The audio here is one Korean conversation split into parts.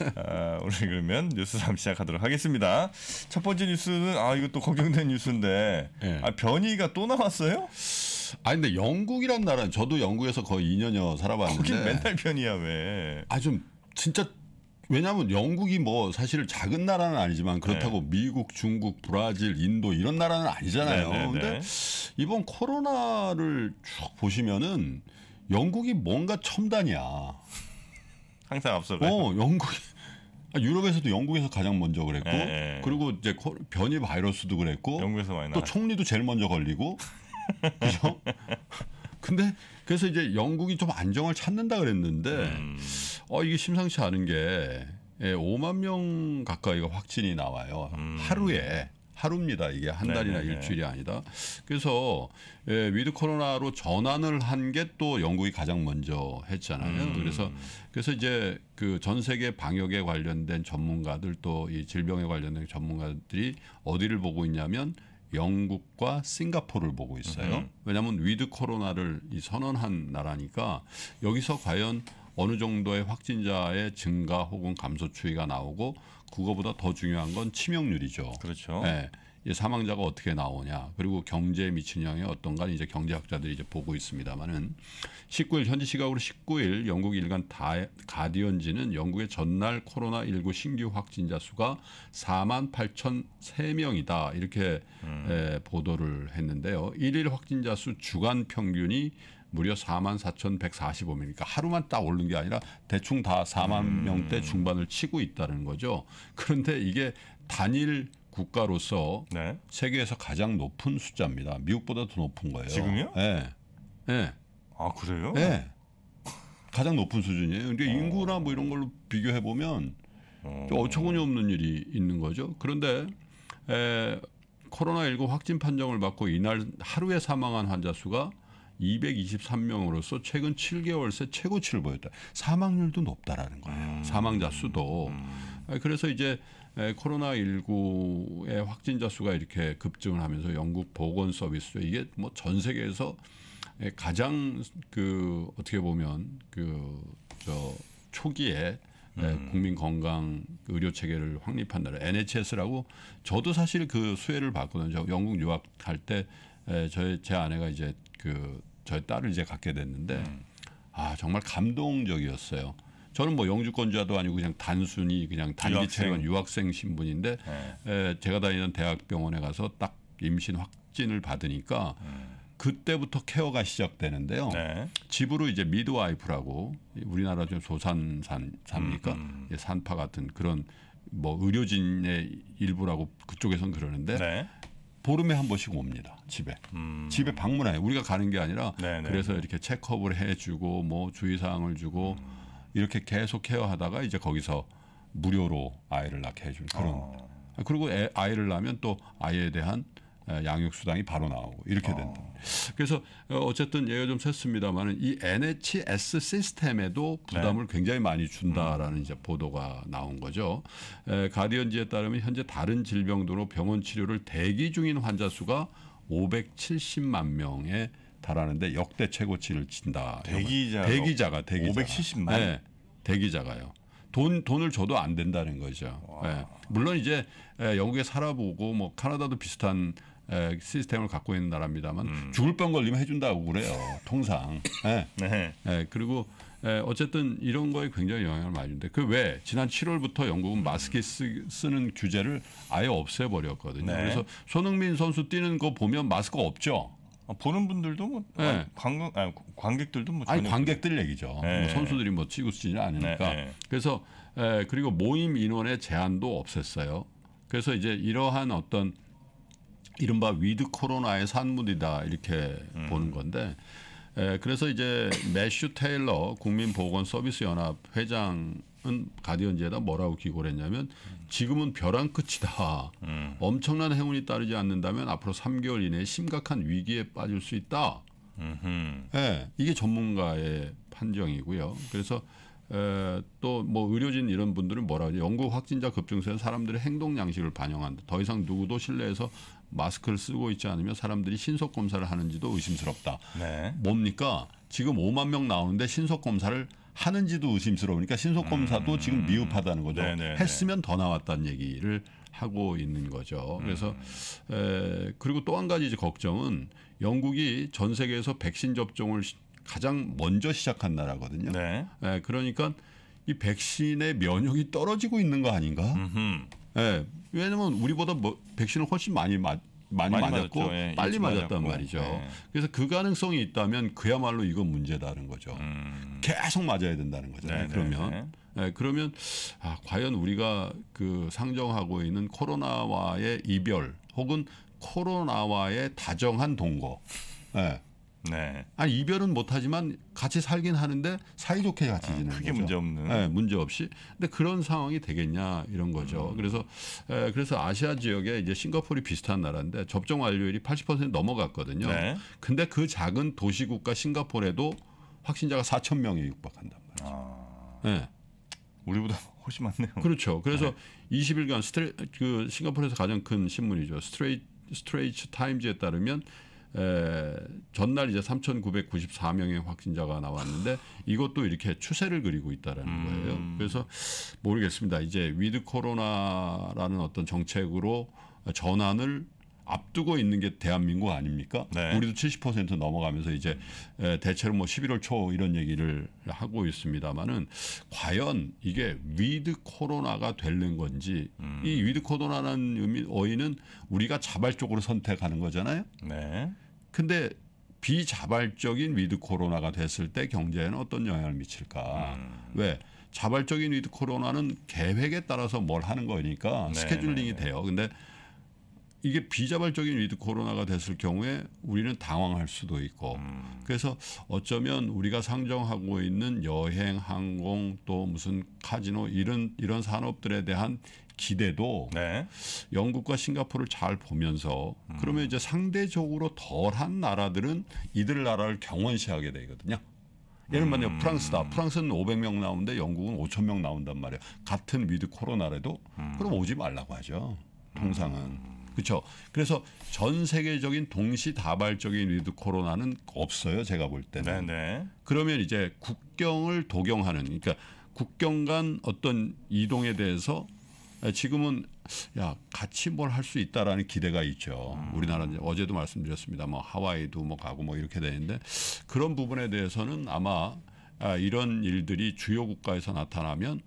아, 오늘 그러면 뉴스 3 시작하도록 하겠습니다. 첫 번째 뉴스는 아 이것도 걱정된 뉴스인데 네. 아, 변이가 또 나왔어요? 아 근데 영국이란 나라는 저도 영국에서 거의 2년여 살아봤는데 거긴 맨날 변이야 왜? 아좀 진짜 왜냐하면 영국이 뭐 사실 작은 나라는 아니지만 그렇다고 네. 미국, 중국, 브라질, 인도 이런 나라는 아니잖아요. 네, 네, 네. 근데 이번 코로나를 쭉 보시면은 영국이 뭔가 첨단이야. 항상 앞서가요. 어, 영국 이 아, 유럽에서도 영국에서 가장 먼저 그랬고 예, 예. 그리고 이제 변이 바이러스도 그랬고 영국에서 많이 또 총리도 제일 먼저 걸리고 그죠? 근데 그래서 이제 영국이 좀 안정을 찾는다 그랬는데 음. 어 이게 심상치 않은 게 예, 5만 명 가까이가 확진이 나와요. 음. 하루에 하루입니다. 이게 한 네, 달이나 네네. 네. 일주일이 아니다. 그래서 예, 위드 코로나로 전환을 한 게 또 영국이 가장 먼저 했잖아요. 음. 그래서 그래서 이제 그 전 세계 방역에 관련된 전문가들 또 이 질병에 관련된 전문가들이 어디를 보고 있냐면 영국과 싱가포르를 보고 있어요. 음. 왜냐하면 위드 코로나를 이 선언한 나라니까 여기서 과연 어느 정도의 확진자의 증가 혹은 감소 추이가 나오고 그거보다 더 중요한 건 치명률이죠. 그렇죠. 예. 사망자가 어떻게 나오냐 그리고 경제에 미치는 영향이 어떤가 이제 경제학자들이 이제 보고 있습니다만은 19일 현지 시각으로 19일 영국 일간 다, 가디언지는 영국의 전날 코로나 19 신규 확진자 수가 4만 8천 3명이다 이렇게 음. 에, 예, 보도를 했는데요. 일일 확진자 수 주간 평균이 무려 4만 4,145명이니까 하루만 딱 오른 게 아니라 대충 다 4만 음. 명대 중반을 치고 있다는 거죠. 그런데 이게 단일 국가로서 네. 세계에서 가장 높은 숫자입니다. 미국보다 더 높은 거예요. 지금요? 예. 예. 아 그래요? 예. 가장 높은 수준이에요. 근데 어. 인구나 뭐 이런 걸로 비교해 보면 어. 어처구니 없는 일이 있는 거죠. 그런데 에, 코로나 19 확진 판정을 받고 이날 하루에 사망한 환자 수가 223명으로서 최근 7개월 새 최고치를 보였다. 사망률도 높다라는 거예요. 음. 사망자 수도. 음. 아, 그래서 이제 코로나19의 확진자 수가 이렇게 급증을 하면서 영국 보건 서비스 이게 뭐 전 세계에서 가장 그 어떻게 보면 그 저 초기에 음. 국민 건강 의료 체계를 확립한 나라 NHS라고 저도 사실 그 수혜를 받거든요. 영국 유학할 때 저의 제 아내가 이제 그 저희 딸을 이제 갖게 됐는데 음. 아 정말 감동적이었어요. 저는 뭐 영주권자도 아니고 그냥 단순히 그냥 단기 체원 유학생 신분인데 네. 에, 제가 다니는 대학병원에 가서 딱 임신 확진을 받으니까 음. 그때부터 케어가 시작되는데요. 네. 집으로 이제 미드와이프라고 우리나라 좀 소산산삽니까 음, 음. 예, 산파 같은 그런 뭐 의료진의 일부라고 그쪽에선 그러는데 네. 보름에 한 번씩 옵니다. 집에. 음. 집에 방문해. 우리가 가는 게 아니라 네네. 그래서 이렇게 체크업을 해 주고 뭐 주의 사항을 주고 음. 이렇게 계속 케어하다가 이제 거기서 무료로 아이를 낳게 해준 그런 어. 그리고 애, 아이를 낳으면 또 아이에 대한 예, 양육수당이 바로 나오고 이렇게 아. 된다. 어. 그래서 어쨌든 예가좀 샜습니다만은 이 NHS 시스템에도 부담을 네. 굉장히 많이 음. 준다라는 이제 보도가 나온 거죠. 에, 가디언지에 따르면 현재 다른 질병 등으로 병원 치료를 대기 중인 환자 수가 570만 명에 달하는데 역대 최고치를 친다. 대기자 대기자가 대기자 570만 네, 대기자가요. 돈 돈을 줘도 안 된다는 거죠. 예. 물론 이제 예, 영국에 살아보고 뭐 카나다도 비슷한 에, 예, 시스템을 갖고 있는 나라입니다만 음. 죽을 뻔 걸리면 해준다고 그래요 통상. 예. 네. 네. 네. 그리고 에, 어쨌든 이런 거에 굉장히 영향을 많이 주는데 그 왜 지난 7월부터 영국은 음. 마스크 쓰, 는 규제를 아예 없애버렸거든요. 네. 그래서 손흥민 선수 뛰는 거 보면 마스크 없죠. 아, 보는 분들도 뭐 네. 관광 아니, 관객들도 뭐 아니 관객들 얘기죠. 네. 뭐 선수들이 뭐 치고 쓰지는 않으니까. 네. 네. 그래서 에, 그리고 모임 인원의 제한도 없앴어요. 그래서 이제 이러한 어떤 이른바 위드 코로나의 산물이다 이렇게 음. 보는 건데 에, 그래서 이제 매슈 테일러 국민보건서비스연합 회장은 가디언지에다 뭐라고 기고를 했냐면 지금은 벼랑 끝이다. 음. 엄청난 행운이 따르지 않는다면 앞으로 3개월 이내에 심각한 위기에 빠질 수 있다. 에, 예, 이게 전문가의 판정이고요. 그래서 또 뭐 의료진 이런 분들은 뭐라 고하죠 연구 확진자 급증세는 사람들의 행동 양식을 반영한다. 더 이상 누구도 신뢰해서 마스크를 쓰고 있지 않으면 사람들이 신속 검사를 하는지도 의심스럽다. 네. 뭡니까? 지금 5만 명 나오는데 신속 검사를 하는지도 의심스러우니까 신속 검사도 음. 지금 미흡하다는 거죠. 네네네. 네, 네. 했으면 더 나왔다는 얘기를 하고 있는 거죠. 그래서 음. 에, 그리고 또 한 가지 걱정은 영국이 전 세계에서 백신 접종을 가장 먼저 시작한 나라거든요. 네. 에, 그러니까 이 백신의 면역이 떨어지고 있는 거 아닌가? 에, 왜냐면 우리보다 뭐 백신을 훨씬 많이 맞 많이, 많이 맞았고 예, 빨리 맞았단 맞았고. 말이죠. 예. 그래서 그 가능성이 있다면 그야말로 이건 문제다는 거죠. 음. 계속 맞아야 된다는 거잖아요. 네네. 네, 그러면 네, 예, 그러면 아, 과연 우리가 그 상정하고 있는 코로나와의 이별 혹은 코로나와의 다정한 동거. 예. 네. 아니 이별은 못하지만 같이 살긴 하는데 사이좋게 같이 음, 지내는 아, 크게 문제 없는. 네, 문제 없이. 근데 그런 상황이 되겠냐 이런 거죠. 음. 그래서 에, 그래서 아시아 지역에 이제 싱가포르 비슷한 나라인데 접종 완료율이 80% 넘어갔거든요. 네. 근데 그 작은 도시국가 싱가포르에도 확진자가 4천 명에 육박한단 말이죠. 아. 네. 우리보다 훨씬 많네요. 그렇죠. 그래서 네. 20일간 스트레 그 싱가포르에서 가장 큰 신문이죠. 스트레이 스트레이트 타임즈에 따르면 에, 전날 이제 3,994명의 확진자가 나왔는데 이것도 이렇게 추세를 그리고 있다라는 음. 거예요. 그래서 모르겠습니다. 이제 위드 코로나라는 어떤 정책으로 전환을 앞두고 있는 게 대한민국 아닙니까? 네. 우리도 70% 넘어가면서 이제 에, 대체로 뭐 11월 초 이런 얘기를 하고 있습니다만은 과연 이게 위드 코로나가 되는 건지 음. 이 위드 코로나라는 의미 어휘는 우리가 자발적으로 선택하는 거잖아요. 네. 근데 비자발적인 위드 코로나가 됐을 때 경제에는 어떤 영향을 미칠까? 음. 왜? 자발적인 위드 코로나는 계획에 따라서 뭘 하는 거니까 네. 네 스케줄링이 네. 돼요. 근데 이게 비자발적인 위드 코로나가 됐을 경우에 우리는 당황할 수도 있고 음. 그래서 어쩌면 우리가 상정하고 있는 여행, 항공 또 무슨 카지노 이런 이런 산업들에 대한 기대도 네. 영국과 싱가포르를 잘 보면서 음. 그러면 이제 상대적으로 덜한 나라들은 이들 나라를 경원시하게 되거든요. 예를 들면 음. 프랑스다. 프랑스는 500명 나오는데 영국은 5천 명 나온단 말이에요. 같은 위드 코로나래도 음. 그럼 오지 말라고 하죠. 음. 통상은. 그렇죠. 그래서 전 세계적인 동시다발적인 위드 코로나는 없어요. 제가 볼 때는. 네네. 네. 그러면 이제 국경을 도경하는 그러니까 국경 간 어떤 이동에 대해서 예, 지금은 야 같이 뭘 할 수 있다라는 기대가 있죠. 음. 우리나라는 어제도 말씀드렸습니다. 뭐 하와이도 뭐 가고 뭐 이렇게 되는데 그런 부분에 대해서는 아마 아, 이런 일들이 주요 국가에서 나타나면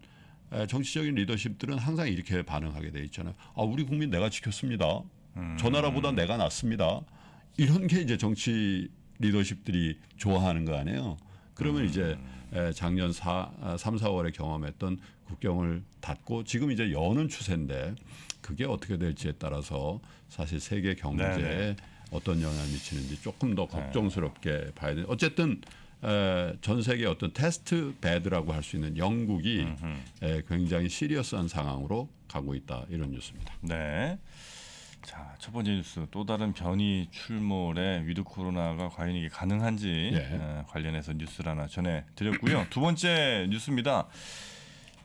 아, 정치적인 리더십들은 항상 이렇게 반응하게 돼 있잖아요. 아 우리 국민 내가 지켰습니다. 음. 저 나라보다 내가 낫습니다. 이런 게 이제 정치 리더십들이 좋아하는 거 아니에요. 그러면 음. 이제 예, 작년 4, 3, 4월에 경험했던 국경을 닫고 지금 이제 여는 추세인데 그게 어떻게 될지에 따라서 사실 세계 경제에 네네. 어떤 영향을 미치는지 조금 더 네. 걱정스럽게 네. 봐야 되는 어쨌든 에, 전 세계 어떤 테스트 배드라고 할 수 있는 영국이 에, 굉장히 시리어스한 상황으로 가고 있다 이런 뉴스입니다. 네. 자, 첫 번째 뉴스 또 다른 변이 출몰에 위드 코로나가 과연 이게 가능한지 예. 관련해서 뉴스를 하나 전해 드렸고요. 두 번째 뉴스입니다.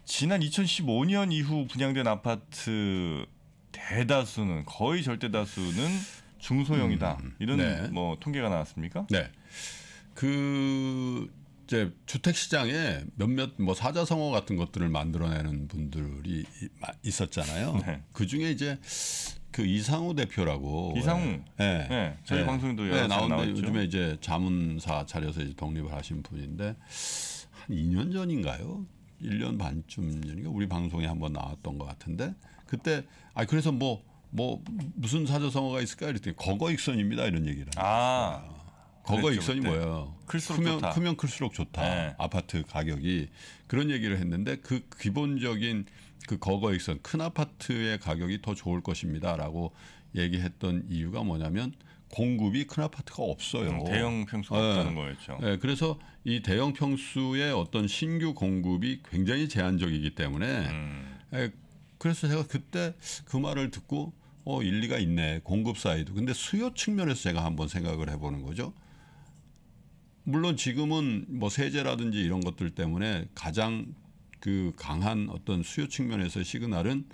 지난 2015년 이후 분양된 아파트 대다수는 거의 절대 다수는 중소형이다. 음, 음, 이런 네. 뭐 통계가 나왔습니까? 네. 그 이제 주택 시장에 몇몇 뭐 사자성어 같은 것들을 만들어내는 분들이 있었잖아요. 네. 그 중에 이제 그 이상우 대표라고 이상우 예, 예. 저희 예. 방송도 예, 나오는데 요즘에 이제 자문사 차려서 이제 독립을 하신 분인데 한 2년 전인가요? 1년 반쯤 전인가 우리 방송에 한번 나왔던 것 같은데 그때 아 그래서 뭐뭐 뭐 무슨 사조성어가 있을까 이랬더니 거거익선입니다 이런 얘기를 아 거거익선이 뭐예요? 클수록 크면, 좋다. 크면 클수록 좋다. 네. 아파트 가격이 그런 얘기를 했는데 그 기본적인 그 거거에 있었큰 아파트의 가격이 더 좋을 것입니다라고 얘기했던 이유가 뭐냐면 공급이 큰 아파트가 없어요. 음, 대형 평수가 네. 없다는 거였죠. 네. 그래서 이 대형 평수의 어떤 신규 공급이 굉장히 제한적이기 때문에 음. 네. 그래서 제가 그때 그 말을 듣고 어 일리가 있네 공급 사이도 근데 수요 측면에서 제가 한번 생각을 해보는 거죠. 물론 지금은 뭐 세제라든지 이런 것들 때문에 가장 그 강한 어떤 수요 측면에서 시그널은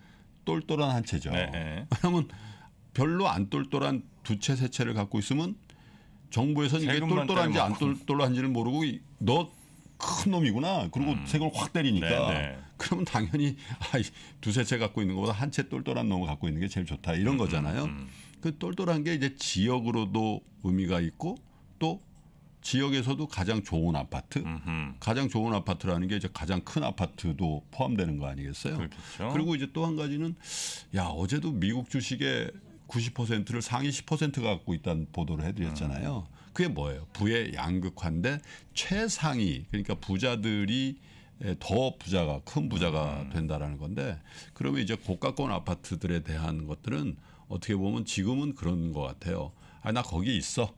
똘똘한 한 채죠. 네. 왜냐하면 네. 별로 안 똘똘한 두 채, 세 채를 갖고 있으면 정부에서는 이게 똘똘한지 안 똘똘한지를 모르고 너 큰 놈이구나. 그리고 음. 세금을 확 때리니까. 네네. 네. 그러면 당연히 아이, 두세 채 갖고 있는 것보다 한 채 똘똘한 놈을 갖고 있는 게 제일 좋다. 이런 음, 음, 거잖아요. 음, 음, 그 똘똘한 게 이제 지역으로도 의미가 있고 또 지역에서도 가장 좋은 아파트, 음흠. 가장 좋은 아파트라는 게 이제 가장 큰 아파트도 포함되는 거 아니겠어요? 그렇겠죠. 그리고 이제 또 한 가지는 야 어제도 미국 주식의 90%를 상위 10%가 갖고 있다는 보도를 해드렸잖아요. 음. 그게 뭐예요? 부의 양극화인데 최상위 그러니까 부자들이 예, 더 부자가 큰 부자가 음. 된다라는 건데 그러면 이제 고가권 아파트들에 대한 것들은 어떻게 보면 지금은 그런 것 같아요. 아 나 거기 있어.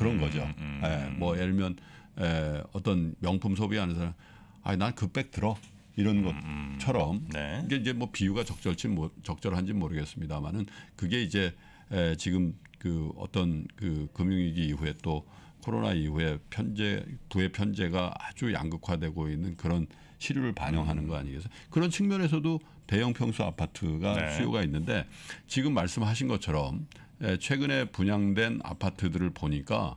그런 음, 거죠. 음, 음 예, 음. 뭐 예를 들면 에, 예, 어떤 명품 소비하는 사람, 아, 난그 백 들어 이런 음, 것처럼 네. 이게 이제 뭐 비유가 적절치 뭐 적절한지 모르겠습니다만은 그게 이제 에, 예, 지금 그 어떤 그 금융위기 이후에 또 코로나 이후에 편제 부의 편제가 아주 양극화되고 있는 그런 시류를 반영하는 거 아니겠어요? 그런 측면에서도 대형 평수 아파트가 네. 수요가 있는데 지금 말씀하신 것처럼 예, 최근에 분양된 아파트들을 보니까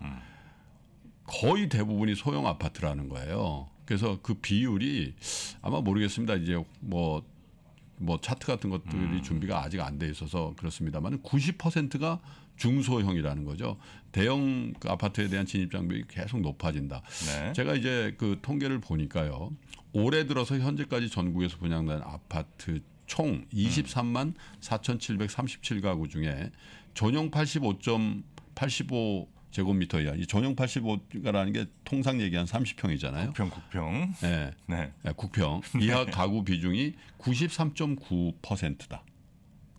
거의 대부분이 소형 아파트라는 거예요. 그래서 그 비율이 아마 모르겠습니다. 이제 뭐뭐 뭐 차트 같은 것들이 음. 준비가 아직 안 돼 있어서 그렇습니다만 90%가 중소형이라는 거죠. 대형 그 아파트에 대한 진입 장벽이 계속 높아진다. 네. 제가 이제 그 통계를 보니까요. 올해 들어서 현재까지 전국에서 분양된 아파트 총 23만 4,737가구 중에 전용 85.85 제곱미터 이하. 이 전용 85가라는 게 통상 얘기한 30평이잖아요. 국평 국평. 네. 네. 네 국평. 이하 네. 가구 비중이 93.9%다.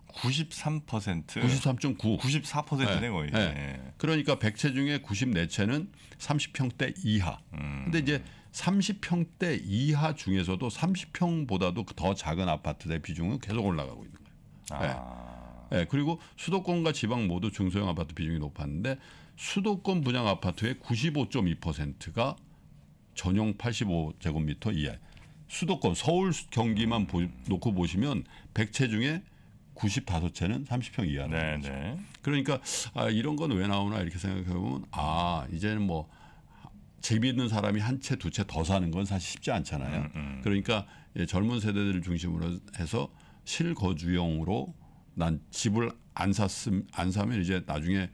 93% 93.9 94%네 네, 거의. 네. 네. 그러니까 100채 중에 94채는 30평대 이하. 음. 근데 이제 30평대 이하 중에서도 30평보다도 더 작은 아파트의 비중은 계속 올라가고 있는 거예요. 아. 네. 예, 그리고 수도권과 지방 모두 중소형 아파트 비중이 높았는데 수도권 분양 아파트의 95.2%가 전용 85제곱미터 이하. 수도권 서울 경기만 보, 놓고 보시면 100채 중에 95채는 30평 이하라는 거죠. 네 그러니까 아, 이런 건 왜 나오나 이렇게 생각해 보면 아 이제는 뭐재이 있는 사람이 한 채 두 채 더 사는 건 사실 쉽지 않잖아요. 음, 음. 그러니까 예, 젊은 세대들을 중심으로 해서 실거주용으로 난 집을 안 샀음 안 사면 이제 나중에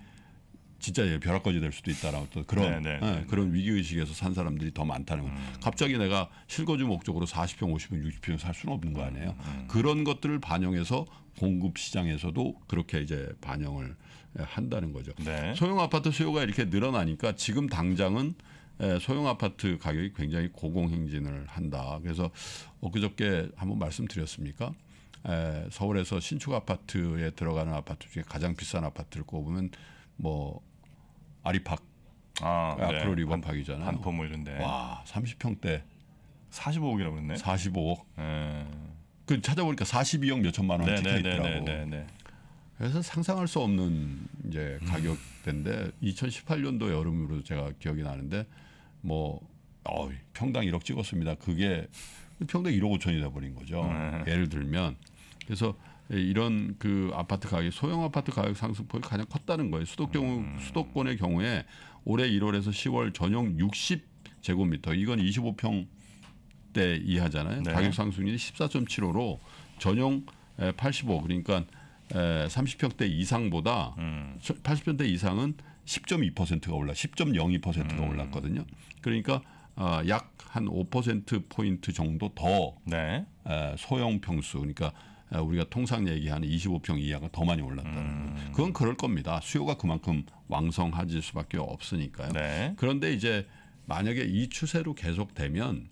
진짜 벼락거지 될 수도 있다라고 또 그런 네, 네. 네 그런 위기 의식에서 산 사람들이 더 많다는 거예요. 음. 갑자기 내가 실거주 목적으로 40평, 50평, 60평 살 수는 없는 거 아니에요. 음. 그런 것들을 반영해서 공급 시장에서도 그렇게 이제 반영을 한다는 거죠. 네. 소형 아파트 수요가 이렇게 늘어나니까 지금 당장은 예, 소형 아파트 가격이 굉장히 고공행진을 한다. 그래서 엊그저께 한번 말씀드렸습니까? 에, 서울에서 신축 아파트에 들어가는 아파트 중에 가장 비싼 아파트를 꼽으면 뭐 아리팍 아, 앞으로 네. 네. 리본박이잖아요. 반포 뭐 이런데. 와 30평대. 45억이라고 그랬네. 45억. 네. 예. 그 찾아보니까 42억 몇 천만 원 찍혀 있더라고. 네네네. 그래서 상상할 수 없는 이제 가격대인데 2018년도 여름으로 제가 기억이 나는데 뭐 어, 평당 1억 찍었습니다. 그게 평당 1억 5천이 돼버린 거죠. 예를 들면 그래서 예, 이런 그 아파트 가격 소형 아파트 가격 상승폭이 가장 컸다는 거예요. 수도경 우 음. 수도권의 경우에 올해 1월에서 10월 전용 60 제곱미터 이건 25평 대 이하잖아요. 네. 가격 상승률이 14.75로 전용 85 예, 그러니까 30평대 예, 이상보다 음. 80평대 이상은 10.2%가 올라 10.02%가 음. 올랐거든요. 그러니까 아, 약한5% 포인트 정도 더 네. 소형 평수 그러니까 어, 우리가 통상 얘기하는 25평 이하가 더 많이 올랐다는 음. 거. 그건 그럴 겁니다. 수요가 그만큼 왕성해질 수밖에 없으니까요. 네. 그런데 이제 만약에 이 추세로 계속되면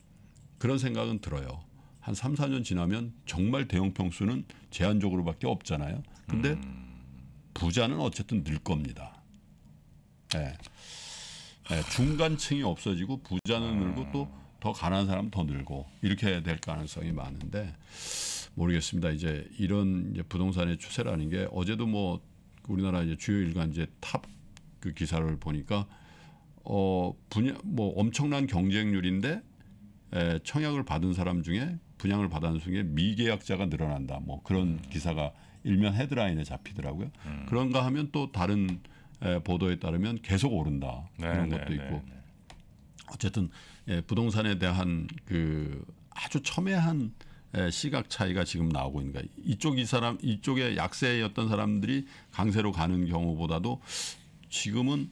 그런 생각은 들어요. 한 3, 4년 지나면 정말 대형 평수는 제한적으로밖에 없잖아요. 근데 음. 부자는 어쨌든 늘 겁니다. 네. 네. 중간층이 없어지고 부자는 음. 늘고 아. 또더 가난한 사람 더 늘고 이렇게 될 가능성이 많은데 모르겠습니다. 이제 이런 이제 부동산의 추세라는 게 어제도 뭐 우리나라 이제 주요 일간지 탑그 기사를 보니까 어 분야 뭐 엄청난 경쟁률인데 에, 청약을 받은 사람 중에 분양을 받은 중에 미계약자가 늘어난다. 뭐 그런 음. 기사가 일면 헤드라인에 잡히더라고요. 음. 그런가 하면 또 다른 에, 보도에 따르면 계속 오른다. 네, 그런 네, 것도 네, 있고 네, 어쨌든 예, 부동산에 대한 그 아주 첨예한 예, 시각 차이가 지금 나오고 있는 거야. 이쪽 이 사람 이쪽에 약세였던 사람들이 강세로 가는 경우보다도 지금은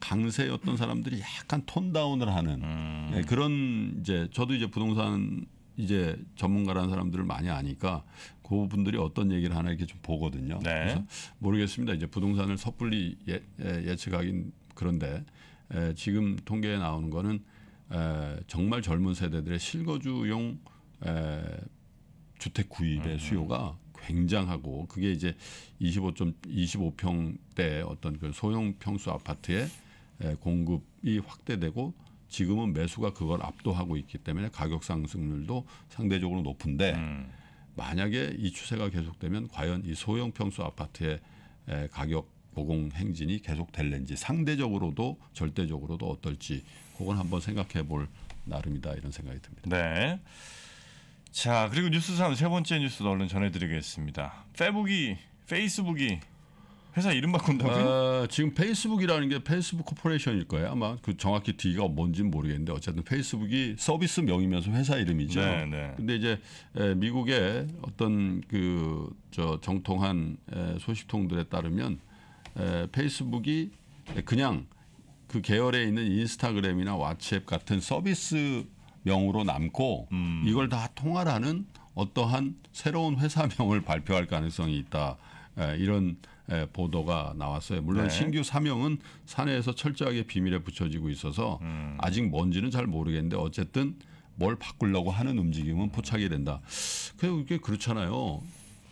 강세였던 사람들이 약간 톤 다운을 하는 음. 네, 그런 이제 저도 이제 부동산 이제 전문가라는 사람들을 많이 아니까 그분들이 어떤 얘기를 하나 이렇게 좀 보거든요. 네. 그래서 모르겠습니다. 이제 부동산을 섣불리 예, 예 측하긴 그런데 에, 예, 지금 통계에 나오는 거는 에, 정말 젊은 세대들의 실거주용 에, 주택 구입의 음. 수요가 굉장하고 그게 이제 25점 25평대 어떤 그 소형 평수 아파트의 에, 공급이 확대되고 지금은 매수가 그걸 압도하고 있기 때문에 가격 상승률도 상대적으로 높은데 음. 만약에 이 추세가 계속되면 과연 이 소형 평수 아파트의 에, 가격 고공 행진이 계속될는지 상대적으로도 절대적으로도 어떨지 그건 한번 생각해 볼 나름이다 이런 생각이 듭니다. 네. 자 그리고 뉴스 3세 번째 뉴스도 얼른 전해드리겠습니다. 페북이 페이스북이 회사 이름 바꾼다고요? 아, 지금 페이스북이라는 게 페이스북 코퍼레이션일 거예요. 아마 그 정확히 뒤가 뭔지는 모르겠는데 어쨌든 페이스북이 서비스 명이면서 회사 이름이죠. 네, 네. 근데 이제 미국의 어떤 그 저 정통한 소식통들에 따르면 페이스북이 그냥 그 계열에 있는 인스타그램이나 왓츠앱 같은 서비스 명으로 남고 음. 이걸 다통할라는 어떠한 새로운 회사명을 발표할 가능성이 있다. 에, 이런 에, 보도가 나왔어요. 물론 네. 신규 사명은 사내에서 철저하게 비밀에 붙여지고 있어서 음. 아직 뭔지는 잘 모르겠는데 어쨌든 뭘 바꾸려고 하는 움직임은 포착이 된다. 그게 그렇잖아요.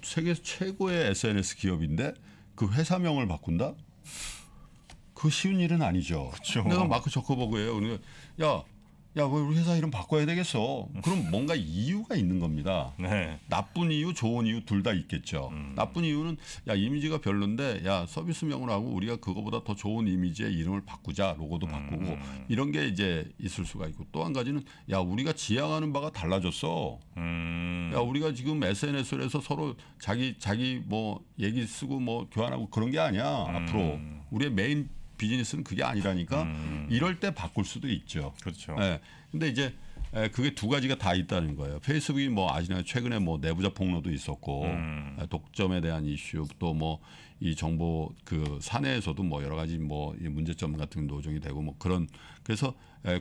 세계 최고의 SNS 기업인데 그 회사명을 바꾼다? 그 쉬운 일은 아니죠. 그쵸. 내가 마크 저커버그예요. 그러야 그러니까 야, 우리 회사 이름 바꿔야 되겠어. 그럼 뭔가 이유가 있는 겁니다. 네. 나쁜 이유, 좋은 이유 둘 다 있겠죠. 음. 나쁜 이유는 야 이미지가 별론데 야 서비스명으로 하고 우리가 그거보다 더 좋은 이미지의 이름을 바꾸자 로고도 음, 바꾸고 음. 이런 게 이제 있을 수가 있고 또 한 가지는 야 우리가 지향하는 바가 달라졌어. 음. 야 우리가 지금 s n s 를해서 서로 자기 자기 뭐 얘기 쓰고 뭐 교환하고 그런 게 아니야 음. 앞으로 우리의 메인 비즈니스는 그게 아니라니까 음, 음. 이럴 때 바꿀 수도 있죠. 그렇죠. 예. 근데 이제 그게 두 가지가 다 있다는 거예요. 페이스북이 뭐 아시나요? 최근에 뭐 내부자 폭로도 있었고 음. 독점에 대한 이슈 또 뭐 이 정보 그 사내에서도 뭐 여러 가지 뭐 이 문제점 같은 노정이 되고 뭐 그런 그래서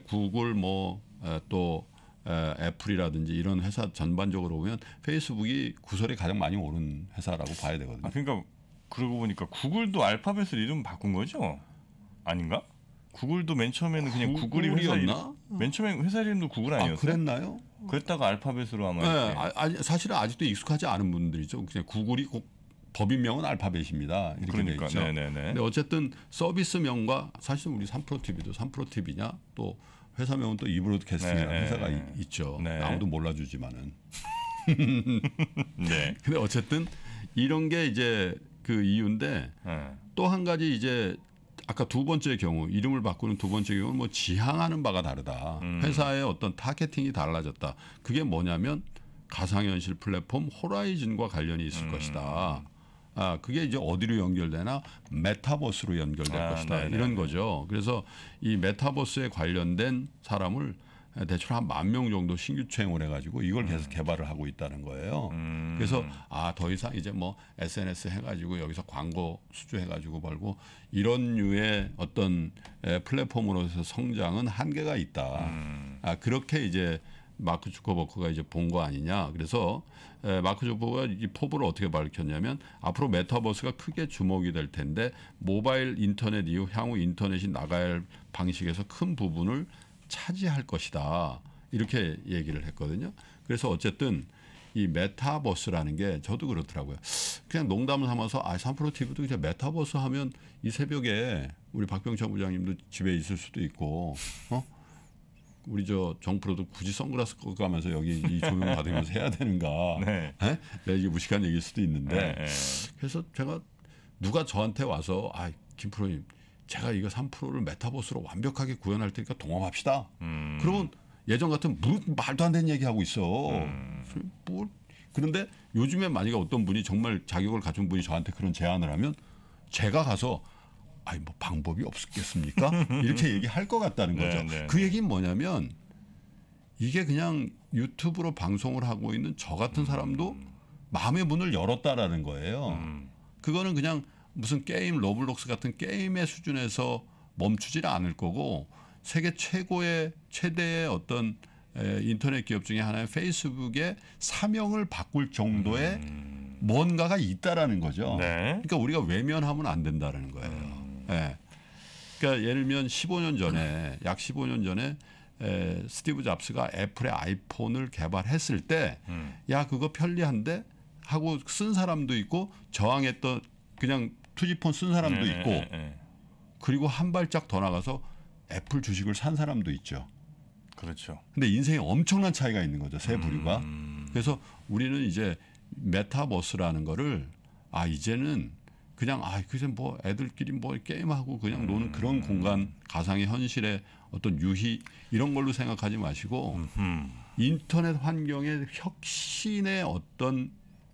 구글 뭐 또 애플이라든지 이런 회사 전반적으로 보면 페이스북이 구설이 가장 많이 오른 회사라고 봐야 되거든요. 아, 그러니까 그러고 보니까 구글도 알파벳을 이름 바꾼 거죠? 아닌가? 구글도 맨 처음에는 그냥 구글이 회사 이나맨 처음에 회사 이름도 구글 아니었어요? 아, 그랬나요? 그랬다가 알파벳으로 아마. 네, 아, 사실은 아직도 익숙하지 않은 분들이죠. 그냥 구글이 꼭 법인명은 알파벳입니다. 이렇게 그러니까, 돼 있죠. 네네네. 근데 어쨌든 서비스명과 사실 우리 삼프로 TV도 삼프로 TV냐 또 회사명은 또 이브로드캐스팅이라는 네네. 네. 회사가 이, 있죠. 네네. 아무도 몰라주지만은. 네. 근데 어쨌든 이런 게 이제 그 이유인데 네. 또한 가지 이제 아까 두 번째 경우 이름을 바꾸는 두 번째 경우는 뭐 지향하는 바가 다르다. 음. 회사의 어떤 타겟팅이 달라졌다. 그게 뭐냐면 가상현실 플랫폼 호라이즌과 관련이 있을 음. 것이다. 아, 그게 이제 어디로 연결되나 메타버스로 연결될 아, 것이다. 네네. 네, 이런 네. 거죠. 그래서 이 메타버스에 관련된 사람을 예, 대출 한만 명 정도 신규 채용을 해가지고 이걸 계속 음. 개발을 하고 있다는 거예요. 음. 그래서 아 더 이상 이제 뭐 SNS 해가지고 여기서 광고 수주해가지고 벌고 이런 류의 어떤 예, 플랫폼으로서 성장은 한계가 있다. 음. 아 그렇게 이제 마크 주커버크가 이제 본 거 아니냐. 그래서 예, 마크 주커버가 이 포부를 어떻게 밝혔냐면 앞으로 메타버스가 크게 주목이 될 텐데 모바일 인터넷 이후 향후 인터넷이 나갈 방식에서 큰 부분을 차지할 것이다. 이렇게 얘기를 했거든요. 그래서 어쨌든 이 메타버스라는 게 저도 그렇더라고요. 그냥 농담을 삼아서 아, 삼프로 TV도 이제 메타버스 하면 이 새벽에 우리 박병철 부장님도 집에 있을 수도 있고, 어? 우리 저 정프로도 굳이 선글라스 꺾고 가면서 여기 이 조명 받으면서 해야 되는가. 네. 에? 예? 내 네, 이게 무식한 얘기일 수도 있는데. 네, 네. 그래서 제가 누가 저한테 와서 아, 김프로님 제가 이거 3%를 메타버스로 완벽하게 구현할 테니까 동업합시다. 음. 그러면 예전 같은 무 말도 안 되는 얘기 하고 있어. 음. 뭘. 그런데 요즘에 만약에 어떤 분이 정말 자격을 갖춘 분이 저한테 그런 제안을 하면 제가 가서 아니 뭐 방법이 없겠습니까? 이렇게 얘기할 것 같다는 네, 거죠. 네, 네, 그 얘기는 뭐냐면 이게 그냥 유튜브로 방송을 하고 있는 저 같은 사람도 음. 마음의 문을 열었다라는 거예요. 음. 그거는 그냥 무슨 게임 로블록스 같은 게임의 수준에서 멈추질 않을 거고 세계 최고의 최대의 어떤 에, 인터넷 기업 중에 하나인 페이스북의 사명을 바꿀 정도의 음. 뭔가가 있다라는 거죠. 네. 그러니까 우리가 외면하면 안 된다라는 거예요. 음. 네. 그러니까 예를 들면 15년 전에 약 15년 전에 에, 스티브 잡스가 애플의 아이폰을 개발했을 때야 음. 그거 편리한데 하고 쓴 사람도 있고 저항했던 그냥 투지폰 쓴 사람도 네, 있고 네, 네. 그리고 한 발짝 더 나가서 애플 주식을 산 사람도 있죠. 그렇죠. 근데 인생에 엄청난 차이가 있는 거죠. 세 부류가. 음. 그래서 우리는 이제 메타버스라는 거를 아 이제는 그냥 아 그새 뭐 애들끼리 뭐 게임하고 그냥 노는 음. 그런 공간 가상의 현실의 어떤 유희 이런 걸로 생각하지 마시고 음흠. 인터넷 환경의 혁신의 어떤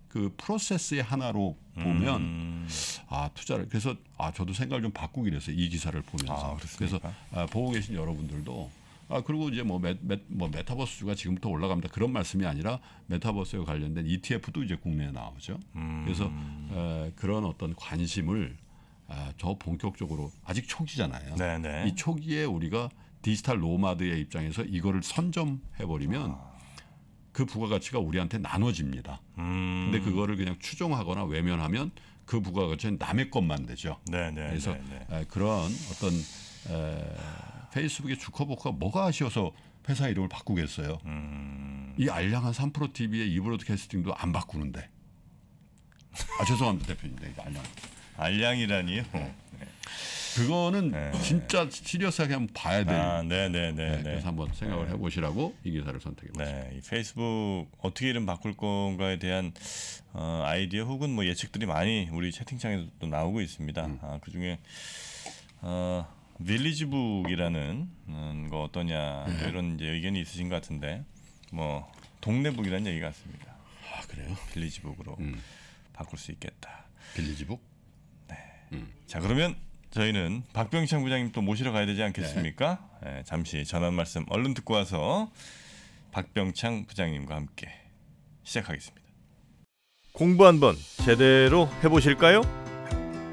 그 프로세스의 하나로 보면 음. 아 투자를 그래서 아 저도 생각을 좀 바꾸긴 했어요 이 기사를 보면서 아, 그래서 아, 보고 계신 여러분들도 아 그리고 이제 뭐, 메, 메, 뭐메타버스가 지금부터 올라갑니다 그런 말씀이 아니라 메타버스에 관련된 ETF도 이제 국내에 나오죠 음. 그래서 에, 그런 어떤 관심을 아, 저 본격적으로 아직 초기잖아요 네네. 네. 이 초기에 우리가 디지털 로마드의 입장에서 이거를 선점해버리면 아. 그 부가가치가 우리한테 나눠집니다. 음. 근데 그거를 그냥 추종하거나 외면하면 그 부가가치는 남의 것만 되죠. 네네, 네, 그래서 네네. 네. 그런 어떤 에, 페이스북의 주커버커가 뭐가 아쉬워서 회사 이름을 바꾸겠어요. 음. 이 알량한 3프로 TV의 이 브로드캐스팅도 안 바꾸는데. 아 죄송합니다 대표님. 네, 알량. 알량이라니요? 네. 그거는 네. 진짜 시리어스하게 한번 봐야 돼요. 아, 네네네. 네, 네, 네, 그래서 한번 생각을 해보시라고 이 기사를 선택해습니다 네, 페이스북 어떻게 이름 바꿀 건가에 대한 어, 아이디어 혹은 뭐 예측들이 많이 우리 채팅창에도 나오고 있습니다. 음. 아, 그 중에 어, 빌리지북이라는 음, 거 어떠냐 네. 뭐 이런 이제 의견이 있으신 것 같은데 뭐 동네북이라는 얘기 같습니다. 아 그래요? 빌리지북으로 음. 바꿀 수 있겠다. 빌리지북? 네. 음. 자 그러면 저희는 박병창 부장님 또 모시러 가야 되지 않겠습니까? 네. 네, 잠시 전한 말씀 얼른 듣고 와서 박병창 부장님과 함께 시작하겠습니다. 공부 한번 제대로 해보실까요?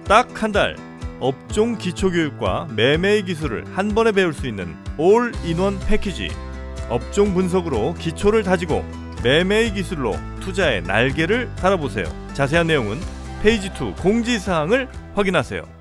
딱 한 달 업종 기초교육과 매매 기술을 한 번에 배울 수 있는 올인원 패키지 업종 분석으로 기초를 다지고 매매 기술로 투자의 날개를 달아보세요. 자세한 내용은 페이지 2 공지사항을 확인하세요.